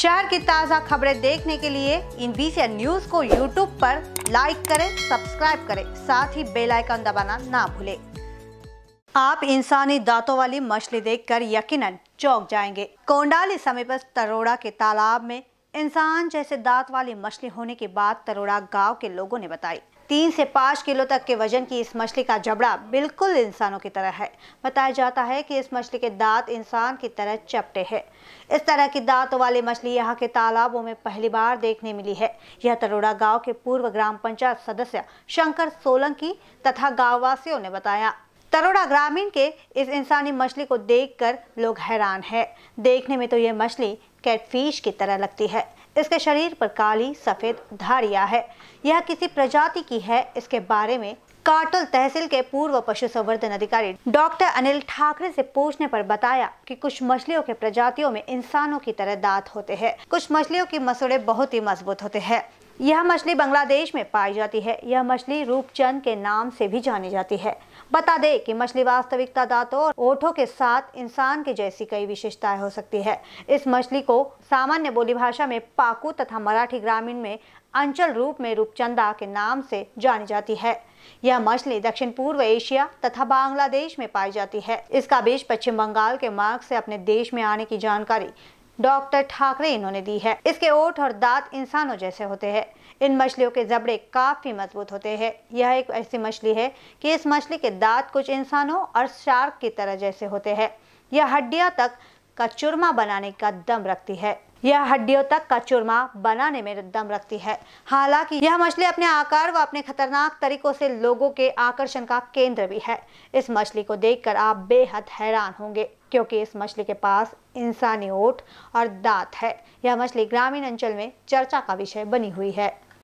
शहर की ताज़ा खबरें देखने के लिए इन बीसी न्यूज को यूट्यूब पर लाइक करें सब्सक्राइब करें साथ ही बेल आइकन दबाना ना भूलें आप इंसानी दांतों वाली मछली देखकर यकीनन चौंक जाएंगे कोंडाली समीप तरोड़ा के तालाब में इंसान जैसे दांत वाली मछली होने की बात तरोड़ा गांव के लोगों ने बताई तीन से पाँच किलो तक के वजन की इस मछली का जबड़ा बिल्कुल इंसानों की तरह है बताया जाता है कि इस मछली के दांत इंसान की तरह चपटे हैं इस तरह की दांतों वाली मछली यहाँ के तालाबों में पहली बार देखने मिली है यह तरोड़ा गांव के पूर्व ग्राम पंचायत सदस्य शंकर सोलंकी तथा गाँव वासियों ने बताया तरोड़ा ग्रामीण के इस इंसानी मछली को देखकर लोग हैरान है देखने में तो ये मछली कैटफिश की तरह लगती है इसके शरीर पर काली सफेद धारिया है यह किसी प्रजाति की है इसके बारे में काटुल तहसील के पूर्व पशु संवर्धन अधिकारी डॉक्टर अनिल ठाकरे से पूछने पर बताया कि कुछ मछलियों के प्रजातियों में इंसानों की तरह दांत होते हैं कुछ मछलियों की मसूड़े बहुत ही मजबूत होते हैं यह मछली बांग्लादेश में पाई जाती है यह मछली रूपचंद के नाम से भी जानी जाती है बता दें कि मछली वास्तविकता दांतों और ओठों के साथ इंसान के जैसी कई विशेषताएं हो सकती है इस मछली को सामान्य बोली भाषा में पाकू तथा मराठी ग्रामीण में अंचल रूप में रूपचंदा के नाम से जानी जाती है यह मछली दक्षिण पूर्व एशिया तथा बांग्लादेश में पाई जाती है इसका बीज पश्चिम बंगाल के मार्ग से अपने देश में आने की जानकारी डॉक्टर ठाकरे इन्होंने दी है इसके ओठ और दांत इंसानों जैसे होते हैं इन मछलियों के जबड़े काफी मजबूत होते हैं यह एक ऐसी मछली है कि इस मछली के दांत कुछ इंसानों और शार्क की तरह जैसे होते हैं यह हड्डियां तक का चूरमा बनाने का दम रखती है यह हड्डियों तक का चूरमा बनाने में दम रखती है हालांकि यह मछली अपने आकार व अपने खतरनाक तरीकों से लोगों के आकर्षण का केंद्र भी है इस मछली को देखकर आप बेहद हैरान होंगे क्योंकि इस मछली के पास इंसानी ओठ और दांत है यह मछली ग्रामीण अंचल में चर्चा का विषय बनी हुई है